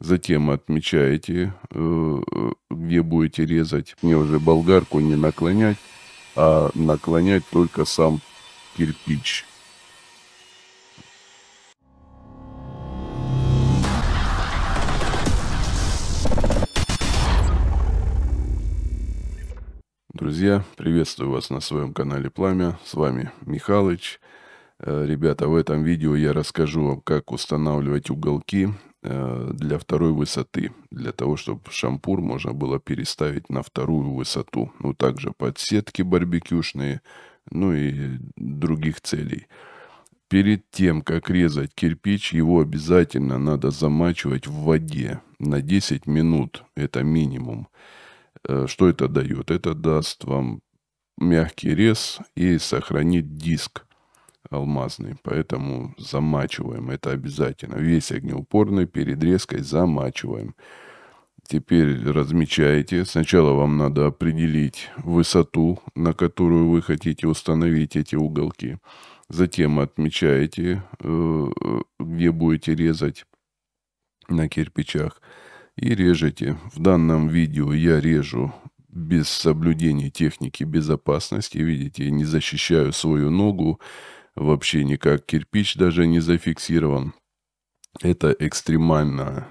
Затем отмечаете, э, э, где будете резать. Мне уже болгарку не наклонять, а наклонять только сам кирпич. Друзья, приветствую вас на своем канале Пламя. С вами Михалыч. Э, ребята, в этом видео я расскажу вам, как устанавливать уголки э, для второй высоты, для того, чтобы шампур можно было переставить на вторую высоту. Ну, также подсетки барбекюшные, ну и других целей. Перед тем, как резать кирпич, его обязательно надо замачивать в воде на 10 минут, это минимум. Э, что это дает? Это даст вам мягкий рез и сохранит диск алмазный, поэтому замачиваем это обязательно. Весь огнеупорный перед резкой замачиваем. Теперь размечаете. Сначала вам надо определить высоту, на которую вы хотите установить эти уголки. Затем отмечаете, э, где будете резать на кирпичах. И режете. В данном видео я режу без соблюдения техники безопасности. Видите, не защищаю свою ногу вообще никак. Кирпич даже не зафиксирован. Это экстремальная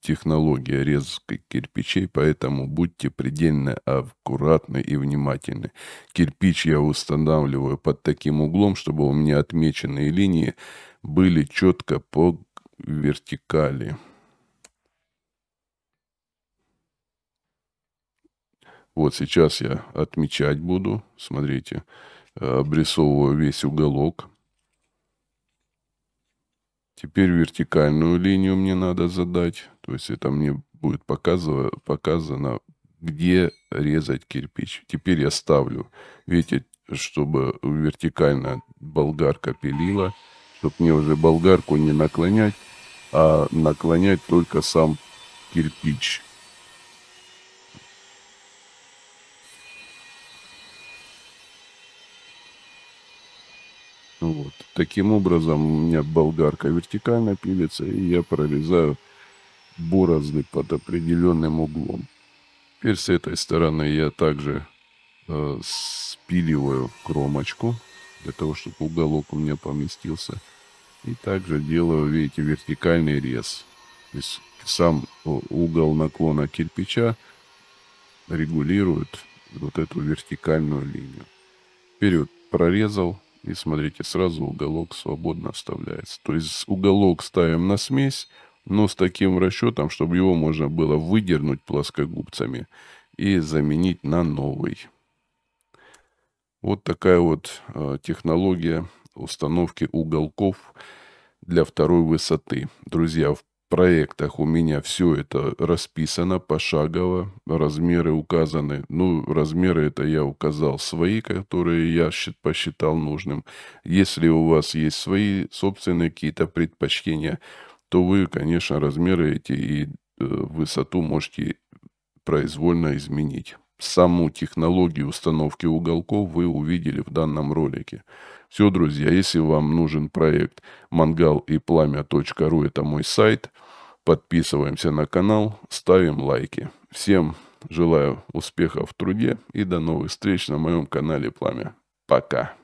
технология резки кирпичей, поэтому будьте предельно аккуратны и внимательны. Кирпич я устанавливаю под таким углом, чтобы у меня отмеченные линии были четко по вертикали. Вот сейчас я отмечать буду, смотрите. Смотрите обрисовываю весь уголок. Теперь вертикальную линию мне надо задать. То есть это мне будет показано, показано где резать кирпич. Теперь я ставлю видите, чтобы вертикально болгарка пилила, чтобы мне уже болгарку не наклонять, а наклонять только сам кирпич. Вот. Таким образом, у меня болгарка вертикально пилится, и я прорезаю борозды под определенным углом. Теперь с этой стороны я также э, спиливаю кромочку, для того, чтобы уголок у меня поместился. И также делаю, видите, вертикальный рез. То есть сам э, угол наклона кирпича регулирует вот эту вертикальную линию. Вперед прорезал, и смотрите, сразу уголок свободно оставляется. То есть уголок ставим на смесь, но с таким расчетом, чтобы его можно было выдернуть плоскогубцами и заменить на новый. Вот такая вот э, технология установки уголков для второй высоты. Друзья, в проектах у меня все это расписано пошагово, размеры указаны. Ну, размеры это я указал свои, которые я посчитал нужным. Если у вас есть свои собственные какие-то предпочтения, то вы, конечно, размеры эти и э, высоту можете произвольно изменить. Саму технологию установки уголков вы увидели в данном ролике. Все, друзья, если вам нужен проект мангал и пламя.ру, это мой сайт. Подписываемся на канал, ставим лайки. Всем желаю успехов в труде и до новых встреч на моем канале Пламя. Пока.